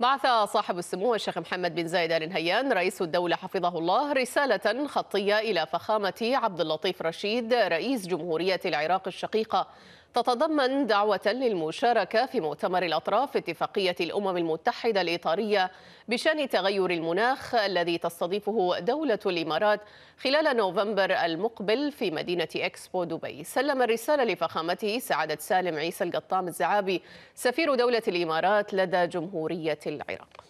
بعث صاحب السمو الشيخ محمد بن زايد ال نهيان رئيس الدولة حفظه الله رسالة خطية إلى فخامة عبد اللطيف رشيد رئيس جمهورية العراق الشقيقة تتضمن دعوة للمشاركة في مؤتمر الأطراف اتفاقية الأمم المتحدة الإطارية بشأن تغير المناخ الذي تستضيفه دولة الإمارات خلال نوفمبر المقبل في مدينة إكسبو دبي سلم الرسالة لفخامته سعادة سالم عيسى القطام الزعابي سفير دولة الإمارات لدى جمهورية العراق